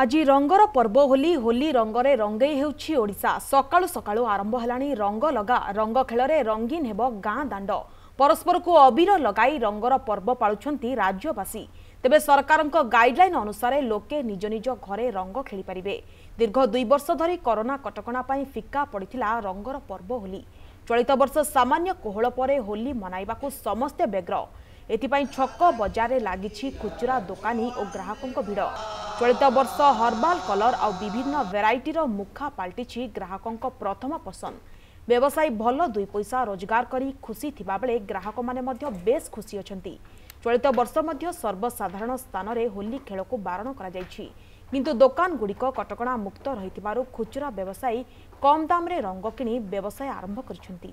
ଆଜି ରଙ୍ଗର ପର୍ବ ହୋଲି ହୋଲି ରଙ୍ଗରେ ରଙ୍ଗେଇ ହେଉଛି ଓଡ଼ିଶା ସକାଳୁ ସକାଳୁ ଆରମ୍ଭ ହେଲାଣି ରଙ୍ଗ ଲଗା ରଙ୍ଗ ଖେଳରେ ରଙ୍ଗୀନ ହେବ ଗାଁ ଦାଣ୍ଡ ପରସ୍ପରକୁ ଅବିର ଲଗାଇ ରଙ୍ଗର ପର୍ବ ପାଳୁଛନ୍ତି ରାଜ୍ୟବାସୀ ତେବେ ସରକାରଙ୍କ ଗାଇଡ୍ଲାଇନ୍ ଅନୁସାରେ ଲୋକେ ନିଜ ନିଜ ଘରେ ରଙ୍ଗ ଖେଳିପାରିବେ ଦୀର୍ଘ ଦୁଇ ବର୍ଷ ଧରି କରୋନା କଟକଣା ପାଇଁ ଫିକା ପଡ଼ିଥିଲା ରଙ୍ଗର ପର୍ବ ହୋଲି ଚଳିତ ବର୍ଷ ସାମାନ୍ୟ କୋହଳ ପରେ ହୋଲି ମନାଇବାକୁ ସମସ୍ତେ ବ୍ୟଗ୍ର ଏଥିପାଇଁ ଛକ ବଜାରରେ ଲାଗିଛି ଖୁଚୁରା ଦୋକାନୀ ଓ ଗ୍ରାହକଙ୍କ ଭିଡ଼ ଚଳିତ ବର୍ଷ ହର୍ବାଲ୍ କଲର୍ ଆଉ ବିଭିନ୍ନ ଭେରାଇଟିର ମୁଖା ପାଲଟିଛି ଗ୍ରାହକଙ୍କ ପ୍ରଥମ ପସନ୍ଦ ବ୍ୟବସାୟୀ ଭଲ ଦୁଇ ପଇସା ରୋଜଗାର କରି ଖୁସି ଥିବାବେଳେ ଗ୍ରାହକମାନେ ମଧ୍ୟ ବେଶ୍ ଖୁସି ଅଛନ୍ତି ଚଳିତ ବର୍ଷ ମଧ୍ୟ ସର୍ବସାଧାରଣ ସ୍ଥାନରେ ହୋଲି ଖେଳକୁ ବାରଣ କରାଯାଇଛି କିନ୍ତୁ ଦୋକାନଗୁଡ଼ିକ କଟକଣା ମୁକ୍ତ ରହିଥିବାରୁ ଖୁଚୁରା ବ୍ୟବସାୟୀ କମ୍ ଦାମ୍ରେ ରଙ୍ଗ କିଣି ବ୍ୟବସାୟ ଆରମ୍ଭ କରିଛନ୍ତି